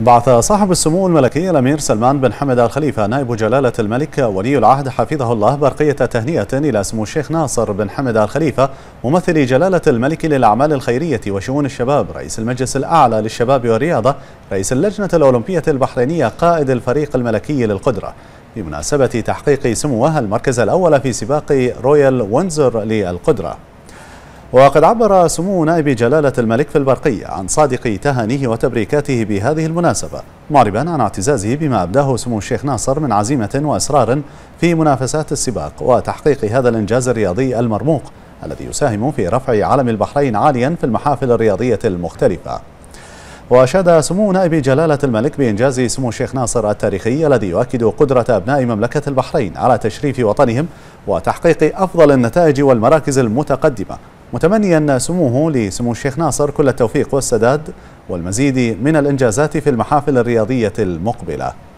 بعث صاحب السمو الملكي الأمير سلمان بن حمد الخليفة نائب جلالة الملك ولي العهد حفظه الله برقية تهنئة إلى سمو الشيخ ناصر بن حمد الخليفة ممثل جلالة الملك للأعمال الخيرية وشؤون الشباب رئيس المجلس الأعلى للشباب والرياضة رئيس اللجنة الأولمبية البحرينية قائد الفريق الملكي للقدرة بمناسبة تحقيق سموه المركز الأول في سباق رويال وينزر للقدرة وقد عبر سمو نائب جلالة الملك في البرقية عن صادق تهانيه وتبريكاته بهذه المناسبة معربا عن اعتزازه بما أبداه سمو الشيخ ناصر من عزيمة وإصرار في منافسات السباق وتحقيق هذا الإنجاز الرياضي المرموق الذي يساهم في رفع علم البحرين عاليا في المحافل الرياضية المختلفة وأشاد سمو نائب جلالة الملك بإنجاز سمو الشيخ ناصر التاريخي الذي يؤكد قدرة أبناء مملكة البحرين على تشريف وطنهم وتحقيق أفضل النتائج والمراكز المتقدمة متمنيا سموه لسمو الشيخ ناصر كل التوفيق والسداد والمزيد من الإنجازات في المحافل الرياضية المقبلة